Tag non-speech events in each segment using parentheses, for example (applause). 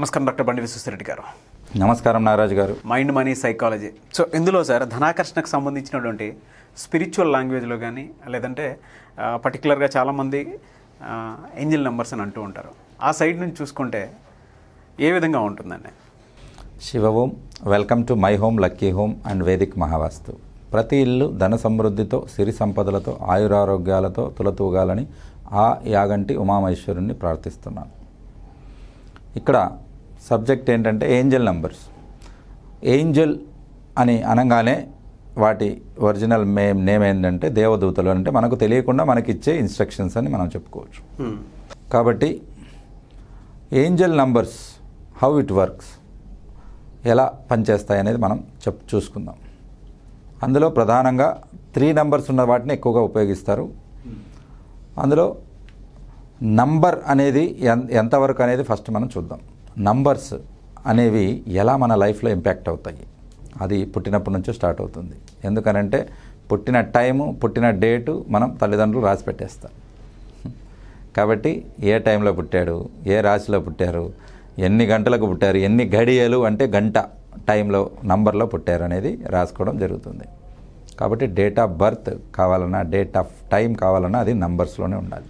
నమస్కారం డాక్టర్ బండి విశ్వశ్రెడ్డి గారు నమస్కారం నారాజు గారు మైండ్ మనీ సైకాలజీ సో ఇందులో సార్ ధనాకర్షణకు సంబంధించినటువంటి స్పిరిచువల్ లాంగ్వేజ్లో కానీ లేదంటే పర్టికులర్గా చాలామంది ఏంజిల్ నెంబర్స్ అని అంటూ ఉంటారు ఆ సైడ్ నుంచి చూసుకుంటే ఏ విధంగా ఉంటుందండి Shiva Om welcome to my home lucky home and Vedic Mahavastu ప్రతి ఇల్లు ధన సమృద్ధితో సిరి సంపదలతో ఆయురారోగ్యాలతో తులతూగాలని ఆ యాగంటి ఉమామహేశ్వరుణ్ణి ప్రార్థిస్తున్నాను ఇక్కడ సబ్జెక్ట్ ఏంటంటే ఏంజల్ నంబర్స్ ఏంజల్ అని అనగానే వాటి ఒరిజినల్ మేమ్ నేమ్ ఏంటంటే దేవదూతలు అంటే మనకు తెలియకుండా మనకి ఇచ్చే ఇన్స్ట్రక్షన్స్ అని మనం చెప్పుకోవచ్చు కాబట్టి angel numbers how it works ఎలా పనిచేస్తాయి అనేది మనం చెప్ చూసుకుందాం అందులో ప్రధానంగా త్రీ నంబర్స్ ఉన్న వాటిని ఎక్కువగా ఉపయోగిస్తారు అందులో నంబర్ అనేది ఎంతవరకు అనేది ఫస్ట్ మనం చూద్దాం నంబర్స్ అనేవి ఎలా మన లైఫ్లో ఇంపాక్ట్ అవుతాయి అది పుట్టినప్పటి నుంచో స్టార్ట్ అవుతుంది ఎందుకనంటే పుట్టిన టైము పుట్టిన డేటు మనం తల్లిదండ్రులు రాసి పెట్టేస్తారు కాబట్టి ఏ టైంలో పుట్టాడు ఏ రాశిలో పుట్టారు ఎన్ని గంటలకు పుట్టారు ఎన్ని గడియలు అంటే గంట టైంలో నంబర్లో పుట్టారు అనేది రాసుకోవడం జరుగుతుంది కాబట్టి డేట్ ఆఫ్ బర్త్ కావాలన్నా డేట్ ఆఫ్ టైం కావాలన్నా అది నంబర్స్లోనే ఉండాలి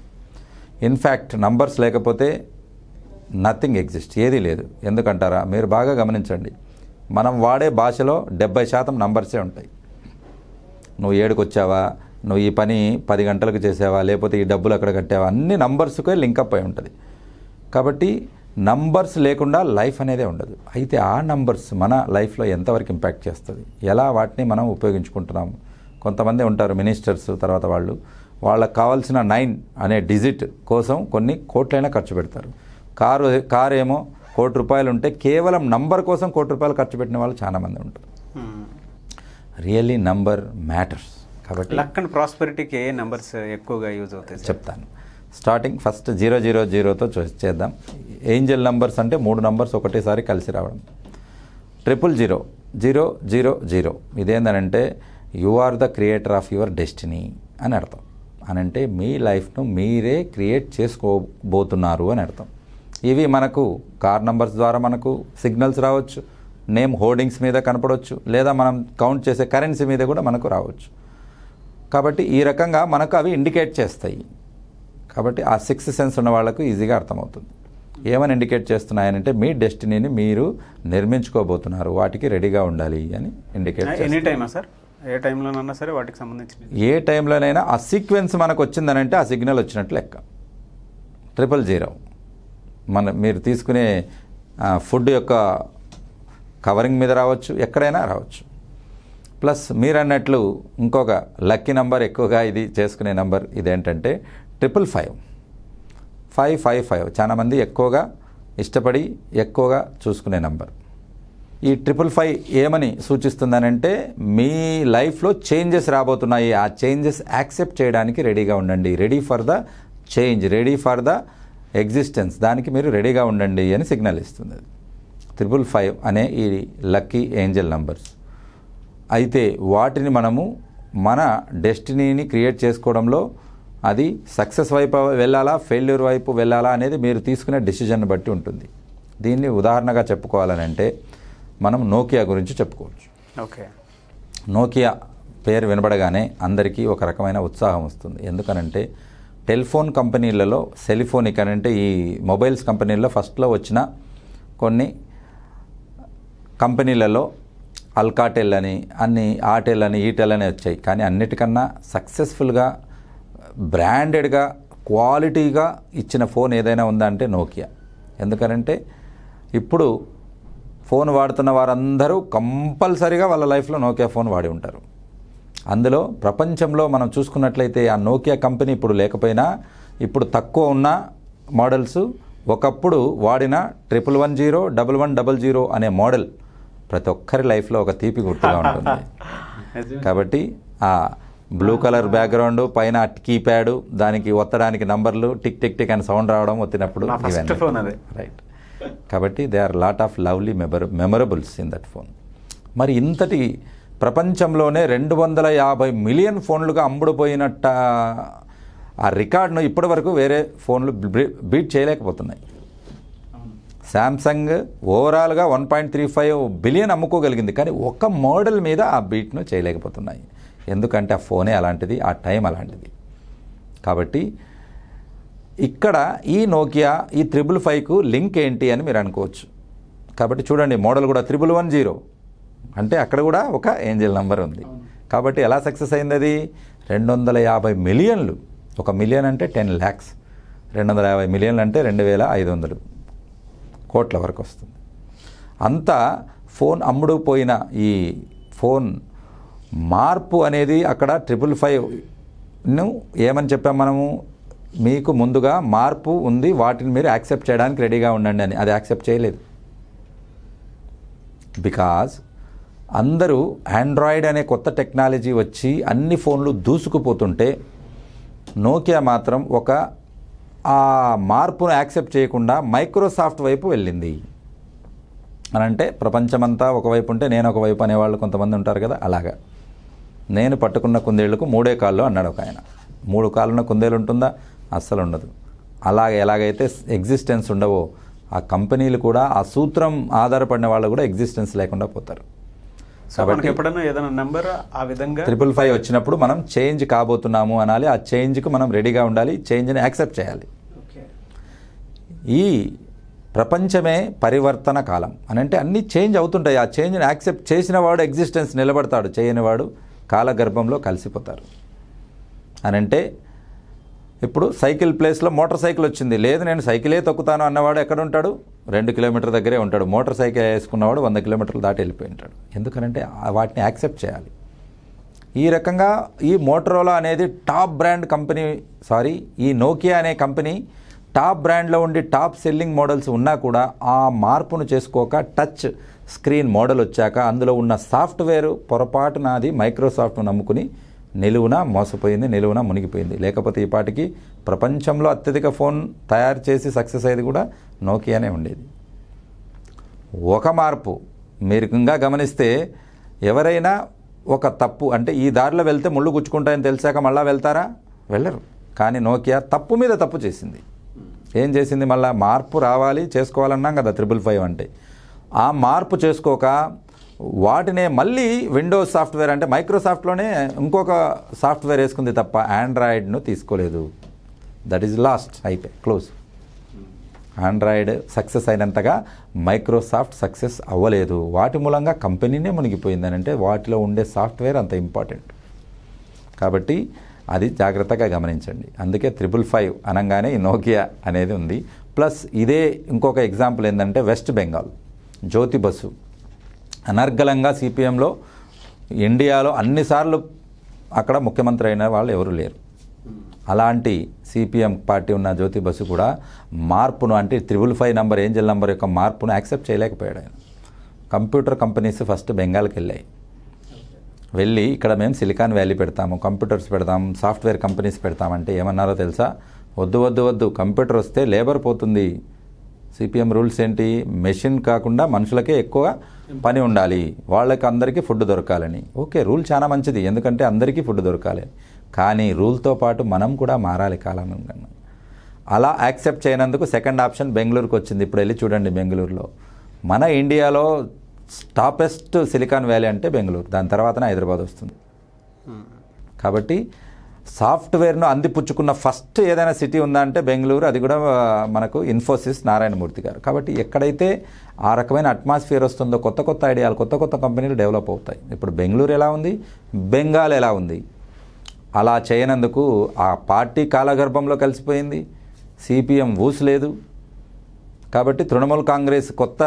ఇన్ఫ్యాక్ట్ నంబర్స్ లేకపోతే నథింగ్ ఎగ్జిస్ట్ ఏదీ లేదు ఎందుకంటారా మీరు బాగా గమనించండి మనం వాడే భాషలో డెబ్బై శాతం నంబర్సే ఉంటాయి నువ్వు ఏడుకు వచ్చావా నువ్వు ఈ పని పది గంటలకు చేసావా లేకపోతే ఈ డబ్బులు అక్కడ కట్టావా అన్ని నంబర్స్కే లింకప్ అయి ఉంటుంది కాబట్టి నంబర్స్ లేకుండా లైఫ్ అనేదే ఉండదు అయితే ఆ నంబర్స్ మన లైఫ్లో ఎంతవరకు ఇంపాక్ట్ చేస్తుంది ఎలా వాటిని మనం ఉపయోగించుకుంటున్నాము కొంతమంది ఉంటారు మినిస్టర్స్ తర్వాత వాళ్ళు వాళ్ళకు కావాల్సిన నైన్ అనే డిజిట్ కోసం కొన్ని కోట్లైనా ఖర్చు పెడతారు కారు కారు ఏమో కోటి రూపాయలు ఉంటే కేవలం నంబర్ కోసం కోటి రూపాయలు ఖర్చు పెట్టిన వాళ్ళు చాలామంది ఉంటారు రియల్లీ నంబర్ మ్యాటర్స్ కాబట్టి లక్ అండ్ ప్రాస్పెరిటీకి ఏ నెంబర్స్ ఎక్కువగా యూజ్ అవుతాయి చెప్తాను స్టార్టింగ్ ఫస్ట్ జీరో జీరో జీరోతో చేద్దాం ఏంజల్ నంబర్స్ అంటే మూడు నంబర్స్ ఒకటేసారి కలిసి రావడం triple zero zero zero zero ఇదేందనంటే you are the creator of your destiny అని అర్థం అనంటే మీ లైఫ్ను మీరే క్రియేట్ చేసుకోబోతున్నారు అని అర్థం ఇవి మనకు కార్ నంబర్స్ ద్వారా మనకు సిగ్నల్స్ రావచ్చు నేమ్ హోర్డింగ్స్ మీద కనపడవచ్చు లేదా మనం కౌంట్ చేసే కరెన్సీ మీద కూడా మనకు రావచ్చు కాబట్టి ఈ రకంగా మనకు అవి ఇండికేట్ చేస్తాయి కాబట్టి ఆ సిక్స్ సెన్స్ ఉన్న వాళ్ళకు ఈజీగా అర్థమవుతుంది ఏమని ఇండికేట్ చేస్తున్నాయనంటే మీ డెస్టినీని మీరు నిర్మించుకోబోతున్నారు వాటికి రెడీగా ఉండాలి అని ఇండికేట్ ఎనీ టైమా సార్ ఏ టైంలోనన్నా సరే వాటికి సంబంధించి ఏ టైంలోనైనా ఆ సీక్వెన్స్ మనకు వచ్చిందనంటే ఆ సిగ్నల్ వచ్చినట్లు లెక్క ట్రిపుల్ జీరో మన మీరు తీసుకునే ఫుడ్ యొక్క కవరింగ్ మీద రావచ్చు ఎక్కడైనా రావచ్చు ప్లస్ మీరు అన్నట్లు ఇంకొక లక్కీ నంబర్ ఎక్కువగా ఇది చేసుకునే నంబర్ ఇదేంటంటే triple five five five five చాలామంది ఎక్కువగా ఇష్టపడి ఎక్కువగా చూసుకునే నంబర్ ఈ ట్రిపుల్ ఫైవ్ ఏమని సూచిస్తుందనంటే మీ లైఫ్లో చేంజెస్ రాబోతున్నాయి ఆ చేంజెస్ యాక్సెప్ట్ చేయడానికి రెడీగా ఉండండి ready for the change ready for the existence దానికి మీరు రెడీగా ఉండండి అని సిగ్నల్ ఇస్తుంది అది త్రిపుల్ ఫైవ్ అనే ఈ లక్కీ ఏంజల్ నంబర్స్ అయితే వాటిని మనము మన డెస్టినీని క్రియేట్ చేసుకోవడంలో అది సక్సెస్ వైపు వెళ్ళాలా ఫెయిల్యూర్ వైపు వెళ్ళాలా అనేది మీరు తీసుకునే డెసిజన్ బట్టి ఉంటుంది దీన్ని ఉదాహరణగా చెప్పుకోవాలని అంటే మనం నోకియా గురించి చెప్పుకోవచ్చు ఓకే నోకియా పేరు వినబడగానే అందరికీ ఒక రకమైన ఉత్సాహం వస్తుంది ఎందుకనంటే టెలిఫోన్ కంపెనీలలో సెలిఫోనిక్ అని అంటే ఈ మొబైల్స్ కంపెనీల్లో ఫస్ట్లో వచ్చిన కొన్ని కంపెనీలలో అల్కాటెల్ అని అన్ని ఆటెల్ అని ఈటెల్ అని వచ్చాయి కానీ అన్నిటికన్నా సక్సెస్ఫుల్గా బ్రాండెడ్గా క్వాలిటీగా ఇచ్చిన ఫోన్ ఏదైనా ఉందా అంటే నోకియా ఎందుకనంటే ఇప్పుడు ఫోన్ వాడుతున్న వారందరూ కంపల్సరీగా వాళ్ళ లైఫ్లో నోకియా ఫోన్ వాడి ఉంటారు అందులో ప్రపంచంలో మనం చూసుకున్నట్లయితే ఆ నోకియా కంపెనీ ఇప్పుడు లేకపోయినా ఇప్పుడు తక్కువ ఉన్న మోడల్స్ ఒకప్పుడు వాడిన triple one zero double one double zero అనే మోడల్ ప్రతి ఒక్కరి లైఫ్లో ఒక తీపి గుర్తుగా ఉంటుంది కాబట్టి ఆ బ్లూ కలర్ బ్యాక్గ్రౌండ్ పైన కీప్యాడ్ దానికి ఒత్తడానికి నంబర్లు టిక్ టిక్ టిక్ అని సౌండ్ రావడం ఒత్తినప్పుడు రైట్ కాబట్టి they are lot of lovely memor memorables in that phone మరి ఇంతటి ప్రపంచంలోనే రెండు వందల యాభై మిలియన్ ఫోన్లుగా అమ్ముడుపోయినట్ట ఆ రికార్డును ఇప్పటి వరకు వేరే ఫోన్లు బీట్ చేయలేకపోతున్నాయి శాంసంగ్ ఓవరాల్గా one point three five billion అమ్ముకోగలిగింది కానీ ఒక్క మోడల్ మీద ఆ బీట్ను చేయలేకపోతున్నాయి ఎందుకంటే ఆ ఫోనే అలాంటిది ఆ టైం అలాంటిది కాబట్టి ఇక్కడ ఈ నోకియా ఈ త్రిబుల్ ఫైవ్కు లింక్ ఏంటి అని మీరు అనుకోవచ్చు కాబట్టి చూడండి మోడల్ కూడా త్రిబుల్ వన్ జీరో అంటే అక్కడ కూడా ఒక ఏంజల్ నంబర్ ఉంది కాబట్టి ఎలా సక్సెస్ అయింది అది రెండు వందల యాభై మిలియన్లు ఒక మిలియన్ అంటే టెన్ ల్యాక్స్ రెండు వందల యాభై మిలియన్లు అంటే రెండు వేల ఐదు వందలు కోట్ల వరకు వస్తుంది అంతా ఫోన్ అమ్ముడు పోయిన ఈ ఫోన్ మార్పు అనేది అక్కడ ట్రిపుల్ ఫైవ్ను ఏమని చెప్పాం మనము మీకు ముందుగా మార్పు ఉంది వాటిని మీరు యాక్సెప్ట్ చేయడానికి రెడీగా ఉండండి అని అది యాక్సెప్ట్ చేయలేదు బికాజ్ అందరూ ఆండ్రాయిడ్ అనే కొత్త టెక్నాలజీ వచ్చి అన్ని ఫోన్లు దూసుకుపోతుంటే నోకియా మాత్రం ఒక ఆ మార్పును యాక్సెప్ట్ చేయకుండా మైక్రోసాఫ్ట్ వైపు వెళ్ళింది అని అంటే ప్రపంచమంతా ఒకవైపు ఉంటే నేను ఒకవైపు అనేవాళ్ళు కొంతమంది ఉంటారు కదా అలాగా నేను పట్టుకున్న కుందేళ్లకు మూడే కాళ్ళు అన్నాడు ఒక ఆయన మూడు కాళ్ళున్న కుందేలు ఉంటుందా అస్సలు ఉండదు అలాగే ఎలాగైతే ఎగ్జిస్టెన్స్ ఉండవో ఆ కంపెనీలు కూడా ఆ సూత్రం ఆధారపడిన వాళ్ళు కూడా ఎగ్జిస్టెన్స్ లేకుండా పోతారు కాబట్టి ఎప్పుడైనా ఏదైనా నెంబర్ ఆ విధంగా ట్రిపుల్ ఫైవ్ వచ్చినప్పుడు మనం చేంజ్ కాబోతున్నాము అనాలి ఆ చేంజ్కి మనం రెడీగా ఉండాలి చేంజ్ని యాక్సెప్ట్ చేయాలి ఈ ప్రపంచమే పరివర్తన కాలం అని అంటే అన్నీ చేంజ్ అవుతుంటాయి ఆ చేంజ్ని యాక్సెప్ట్ చేసిన వాడు ఎగ్జిస్టెన్స్ నిలబడతాడు చేయనివాడు కాలగర్భంలో కలిసిపోతారు అని అంటే ఇప్పుడు సైకిల్ ప్లేస్లో మోటార్ సైకిల్ వచ్చింది లేదు నేను సైకిలే తొక్కుతాను అన్నవాడు ఎక్కడ ఉంటాడు రెండు కిలోమీటర్ దగ్గరే ఉంటాడు మోటార్ సైకిల్ వేసుకున్నవాడు వంద కిలోమీటర్లు దాటి వెళ్ళిపోయి ఉంటాడు ఎందుకనంటే వాటిని యాక్సెప్ట్ చేయాలి ఈ రకంగా ఈ మోటరోలా అనేది టాప్ బ్రాండ్ కంపెనీ సారీ ఈ నోకియా అనే కంపెనీ టాప్ బ్రాండ్లో ఉండి టాప్ సెల్లింగ్ మోడల్స్ ఉన్నా కూడా ఆ మార్పును చేసుకోక టచ్ స్క్రీన్ మోడల్ వచ్చాక అందులో ఉన్న సాఫ్ట్వేర్ పొరపాటు నాది మైక్రోసాఫ్ట్ను నమ్ముకుని నిలువున మోసపోయింది నిలువున మునిగిపోయింది లేకపోతే ఈ పాటికి ప్రపంచంలో అత్యధిక ఫోన్ తయారు చేసి సక్సెస్ అయ్యేది కూడా నోకియానే ఉండేది ఒక మార్పు మీరుగా గమనిస్తే ఎవరైనా ఒక తప్పు అంటే ఈ దారిలో వెళ్తే ముళ్ళు గుచ్చుకుంటాయని తెలిసాక మళ్ళీ వెళ్తారా వెళ్ళరు కానీ నోకియా తప్పు మీద తప్పు చేసింది ఏం చేసింది మళ్ళీ మార్పు రావాలి చేసుకోవాలన్నాం కదా త్రిబుల్ ఫైవ్ అంటే ఆ మార్పు చేసుకోక వాటినే మళ్ళీ విండోస్ సాఫ్ట్వేర్ అంటే మైక్రోసాఫ్ట్లోనే ఇంకొక సాఫ్ట్వేర్ వేసుకుంది తప్ప ఆండ్రాయిడ్ను తీసుకోలేదు దట్ ఈజ్ లాస్ట్ అయిపోయి క్లోజ్ ఆండ్రాయిడ్ సక్సెస్ అయినంతగా మైక్రోసాఫ్ట్ సక్సెస్ అవ్వలేదు వాటి మూలంగా కంపెనీనే మునిగిపోయిందని అంటే వాటిలో ఉండే సాఫ్ట్వేర్ అంత ఇంపార్టెంట్ కాబట్టి అది జాగ్రత్తగా గమనించండి అందుకే త్రిపుల్ ఫైవ్ అనగానే నోకియా అనేది ఉంది ప్లస్ ఇదే ఇంకొక ఎగ్జాంపుల్ ఏంటంటే వెస్ట్ బెంగాల్ జ్యోతి బస్సు అనర్గళంగా సిపిఎంలో ఇండియాలో అన్నిసార్లు అక్కడ ముఖ్యమంత్రి అయిన వాళ్ళు ఎవరు లేరు అలాంటి సిపిఎం పార్టీ ఉన్న జ్యోతి బస్సు కూడా మార్పును అంటే triple five number angel number యొక్క మార్పును యాక్సెప్ట్ చేయలేకపోయాడు ఆయన కంప్యూటర్ కంపెనీస్ ఫస్ట్ బెంగాల్కి వెళ్ళాయి వెళ్ళి ఇక్కడ మేము సిలికాన్ వ్యాలీ పెడతాము కంప్యూటర్స్ పెడతాం సాఫ్ట్వేర్ కంపెనీస్ పెడతామంటే ఏమన్నారో తెలుసా వద్దు వద్దు వద్దు కంప్యూటర్ వస్తే లేబర్ పోతుంది సిపిఎం రూల్స్ ఏంటి మెషిన్ కాకుండా మనుషులకే ఎక్కువ పని ఉండాలి వాళ్ళకి అందరికీ ఫుడ్ దొరకాలని ఓకే రూల్ చాలా మంచిది ఎందుకంటే అందరికీ ఫుడ్ దొరకాలి కానీ రూల్తో పాటు మనం కూడా మారాలి కాలానుగుణంగా అలా యాక్సెప్ట్ చేయనందుకు సెకండ్ ఆప్షన్ బెంగళూరుకు వచ్చింది ఇప్పుడు వెళ్ళి చూడండి బెంగళూరులో మన ఇండియాలో టాపెస్ట్ సిలికాన్ వ్యాలీ అంటే బెంగళూరు దాని తర్వాత హైదరాబాద్ వస్తుంది కాబట్టి సాఫ్ట్వేర్ను అందిపుచ్చుకున్న ఫస్ట్ ఏదైనా సిటీ ఉందా అంటే బెంగళూరు అది కూడా మనకు ఇన్ఫోసిస్ నారాయణమూర్తి గారు కాబట్టి ఎక్కడైతే ఆ రకమైన అట్మాస్ఫియర్ వస్తుందో కొత్త కొత్త ఐడియాలు కొత్త కొత్త కంపెనీలు డెవలప్ అవుతాయి ఇప్పుడు బెంగళూరు ఎలా ఉంది బెంగాల్ ఎలా ఉంది అలా చేయనందుకు ఆ పార్టీ కాలగర్భంలో కలిసిపోయింది సిపిఎం ఊసలేదు కాబట్టి తృణమూల్ కాంగ్రెస్ కొత్త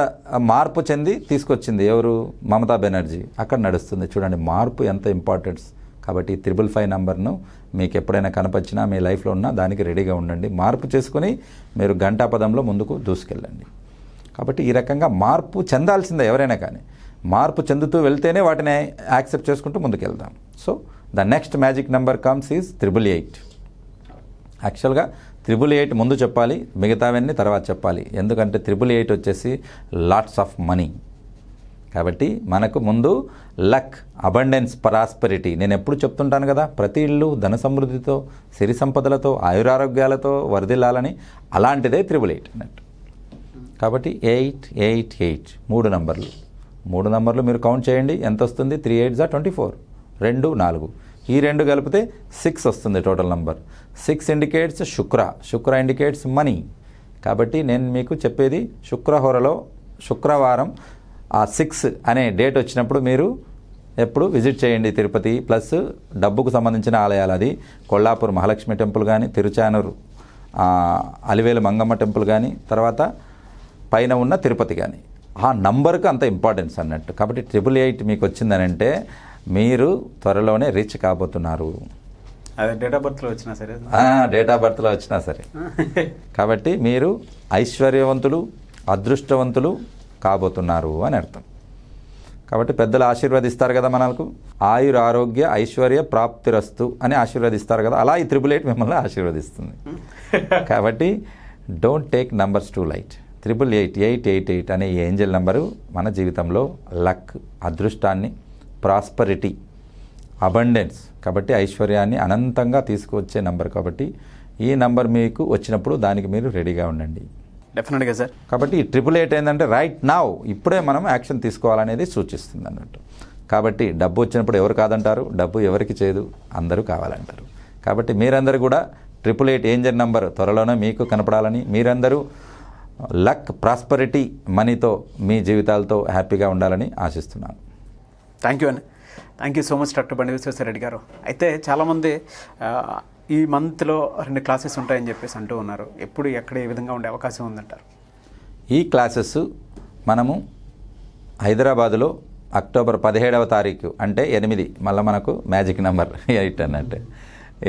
మార్పు చెంది తీసుకొచ్చింది ఎవరు మమతా బెనర్జీ అక్కడ నడుస్తుంది చూడండి మార్పు ఎంత ఇంపార్టెన్స్ కాబట్టి త్రిబుల్ ఫైవ్ నెంబర్ను మీకు ఎప్పుడైనా కనపచ్చినా మీ లైఫ్లో ఉన్నా దానికి రెడీగా ఉండండి మార్పు చేసుకుని మీరు గంటాపదంలో ముందుకు దూసుకెళ్ళండి కాబట్టి ఈ రకంగా మార్పు చెందాల్సిందే ఎవరైనా కానీ మార్పు చెందుతూ వెళ్తేనే వాటిని యాక్సెప్ట్ చేసుకుంటూ ముందుకెళ్దాం so the next magic number comes is triple eight యాక్చువల్గా త్రిబుల్ ఎయిట్ ముందు చెప్పాలి మిగతావన్నీ తర్వాత చెప్పాలి ఎందుకంటే త్రిబుల్ ఎయిట్ వచ్చేసి లాట్స్ ఆఫ్ మనీ కాబట్టి మనకు ముందు లక్ అబండెన్స్ ప్రాస్పరిటీ నేను ఎప్పుడు చెప్తుంటాను కదా ప్రతి ఇల్లు ధన సమృద్ధితో సిరి సంపదలతో ఆయురారోగ్యాలతో వరదిల్లాలని అలాంటిదే త్రిబుల్ ఎయిట్ అన్నట్టు కాబట్టి ఎయిట్ ఎయిట్ ఎయిట్ మూడు నంబర్లు మూడు నంబర్లు మీరు కౌంట్ చేయండి ఎంత వస్తుంది త్రీ ఎయిట్ జా ట్వంటీ ఫోర్ రెండు నాలుగు ఈ రెండు కలిపితే సిక్స్ వస్తుంది టోటల్ నంబర్ సిక్స్ ఇండికేట్స్ శుక్ర శుక్ర ఇండికేట్స్ మనీ కాబట్టి నేను మీకు చెప్పేది శుక్రహోరలో శుక్రవారం ఆ సిక్స్ అనే డేట్ వచ్చినప్పుడు మీరు ఎప్పుడు విజిట్ చేయండి తిరుపతి ప్లస్ డబ్బుకు సంబంధించిన ఆలయాలు అది కొల్లాపూర్ మహాలక్ష్మి టెంపుల్ కానీ తిరుచానూరు అలివేలు మంగమ్మ టెంపుల్ కానీ తర్వాత పైన ఉన్న తిరుపతి కానీ ఆ నంబర్కి అంత ఇంపార్టెన్స్ అన్నట్టు కాబట్టి ట్రిపుల్ ఎయిట్ మీకు వచ్చిందనంటే మీరు త్వరలోనే రీచ్ కాబోతున్నారు అదే డేట్ ఆఫ్ బర్త్లో వచ్చినా సరే డేట్ ఆఫ్ బర్త్లో వచ్చినా సరే (laughs) కాబట్టి మీరు ఐశ్వర్యవంతులు అదృష్టవంతులు కాబోతున్నారు అని అర్థం కాబట్టి పెద్దలు ఆశీర్వదిస్తారు కదా మనకు ఆయుర ఆరోగ్య ఐశ్వర్య ప్రాప్తిరస్తు అని ఆశీర్వదిస్తారు కదా అలా ఈ త్రిబుల్ ఎయిట్ మిమ్మల్ని ఆశీర్వదిస్తుంది (laughs) కాబట్టి don't take numbers too light triple eight eight eight eight అనే ఏంజల్ నెంబరు మన జీవితంలో లక్ అదృష్టాన్ని ప్రాస్పరిటీ అబండెన్స్ కాబట్టి ఐశ్వర్యాన్ని అనంతంగా తీసుకువచ్చే నంబర్ కాబట్టి ఈ నంబర్ మీకు వచ్చినప్పుడు దానికి మీరు రెడీగా ఉండండి డెఫినెట్గా సార్ కాబట్టి ఈ ట్రిపుల్ ఎయిట్ ఏంటంటే రైట్ నావ్ ఇప్పుడే మనం యాక్షన్ తీసుకోవాలనేది సూచిస్తుంది అన్నట్టు కాబట్టి డబ్బు వచ్చినప్పుడు ఎవరు కాదంటారు డబ్బు ఎవరికి చేయదు అందరూ కావాలంటారు కాబట్టి మీరందరూ కూడా ట్రిపుల్ ఎయిట్ ఏంజర్ నంబర్ త్వరలోనే మీకు కనపడాలని మీరందరూ లక్ ప్రాస్పరిటీ మనీతో మీ జీవితాలతో హ్యాపీగా ఉండాలని ఆశిస్తున్నాను థ్యాంక్ యూ అండి thank you so much doctor Bandi Vishweshwar Reddy గారు అయితే చాలామంది ఈ మంత్లో రెండు క్లాసెస్ ఉంటాయని చెప్పేసి అంటూ ఉన్నారు ఎప్పుడు ఎక్కడ ఏ విధంగా ఉండే అవకాశం ఉందంటారు ఈ క్లాసెస్ మనము హైదరాబాదులో అక్టోబర్ పదిహేడవ తారీఖు అంటే ఎనిమిది మళ్ళీ మనకు మ్యాజిక్ నెంబర్ (laughs) ఎయిట్ అన్నట్టు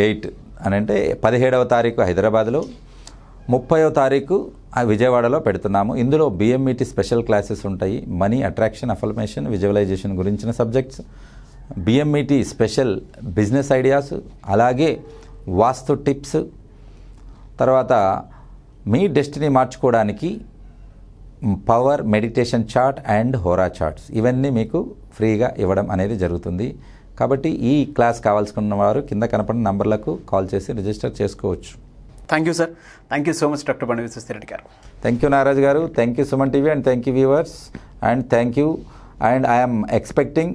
ఎయిట్ అని అంటే పదిహేడవ తారీఖు హైదరాబాద్లో ముప్పయో తారీఖు ఆ విజయవాడలో పెడుతున్నాము ఇందులో బిఎంఈటి స్పెషల్ క్లాసెస్ ఉంటాయి మనీ అట్రాక్షన్ అఫర్మేషన్ విజువలైజేషన్ గురించిన subjects BMET special business ideas అలాగే వాస్తు టిప్స్ తర్వాత మీ డెస్టినీ మార్చుకోవడానికి power meditation chart and hora charts ఇవన్నీ మీకు ఫ్రీగా ఇవ్వడం అనేది జరుగుతుంది కాబట్టి ఈ క్లాస్ కావాల్సుకున్న వారు కింద కనపడిన నంబర్లకు కాల్ చేసి రిజిస్టర్ చేసుకోవచ్చు thank you sir thank you so much doctor Bandi Vishwasthi Reddy గారు థ్యాంక్ యూ నారాజ్ గారు thank you Suman TV and thank you viewers and thank you and I'm expecting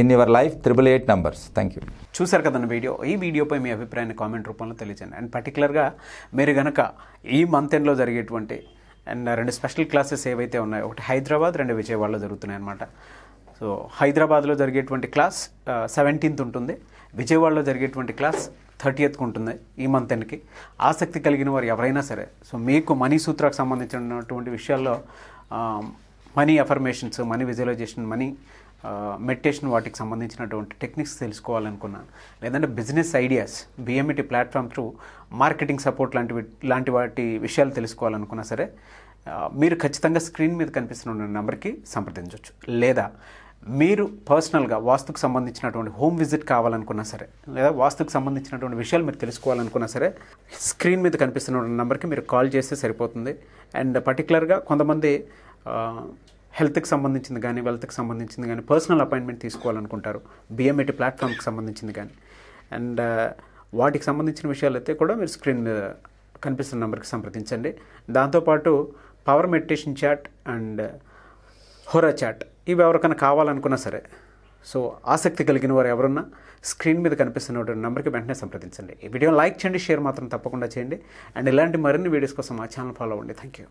in your life triple eight numbers thank you చూశారు కదన్న video ఈ వీడియోపై మీ అభిప్రాయాన్ని comment రూపంలో తెలియజేయండి and పర్టికులర్గా మీరు కనుక ఈ మంత్ ఎండ్లో జరిగేటువంటి అండ్ రెండు స్పెషల్ క్లాసెస్ ఏవైతే ఉన్నాయో ఒకటి హైదరాబాద్ రెండు విజయవాడలో జరుగుతున్నాయి అనమాట సో హైదరాబాద్లో జరిగేటువంటి క్లాస్ సెవెంటీన్త్ uh, ఉంటుంది విజయవాడలో జరిగేటువంటి క్లాస్ థర్టీయత్కు ఉంటుంది ఈ మంత్ ఎండ్కి ఆసక్తి కలిగిన వారు ఎవరైనా సరే సో మీకు మనీ సూత్రాకు సంబంధించినటువంటి విషయాల్లో money affirmations money visualisation money meditation వాటికి సంబంధించినటువంటి టెక్నిక్స్ తెలుసుకోవాలనుకున్నాను లేదంటే business ideas BMET platform through marketing support లాంటివి లాంటి వాటి విషయాలు తెలుసుకోవాలనుకున్నా సరే మీరు ఖచ్చితంగా స్క్రీన్ మీద కనిపిస్తున్న నెంబర్కి సంప్రదించవచ్చు లేదా మీరు పర్సనల్గా వాస్తుకు సంబంధించినటువంటి హోమ్ విజిట్ కావాలనుకున్నా సరే లేదా వాస్తుకు సంబంధించినటువంటి విషయాలు మీరు తెలుసుకోవాలనుకున్నా సరే స్క్రీన్ మీద కనిపిస్తున్న నెంబర్కి మీరు కాల్ చేస్తే సరిపోతుంది అండ్ పర్టికులర్గా కొంతమంది హెల్త్కి సంబంధించింది కానీ వెల్త్కి సంబంధించింది కానీ పర్సనల్ అపాయింట్మెంట్ తీసుకోవాలనుకుంటారు బిఎంఏటి ప్లాట్ఫామ్కి e సంబంధించింది కానీ అండ్ వాటికి సంబంధించిన విషయాలు అయితే కూడా మీరు స్క్రీన్ మీద కనిపిస్తున్న నెంబర్కి సంప్రదించండి దాంతోపాటు power meditation chart and hora chart ఇవి ఎవరికైనా కావాలనుకున్నా సరే సో ఆసక్తి కలిగిన వారు ఎవరున్నా స్క్రీన్ మీద కనిపిస్తున్న నెంబర్కి వెంటనే సంప్రదించండి ఈ వీడియో లైక్ చేయండి షేర్ మాత్రం తప్పకుండా చేయండి అండ్ ఇలాంటి మరిన్ని వీడియోస్ కోసం మా ఛానల్ ఫాలో అవ్వండి థ్యాంక్ యూ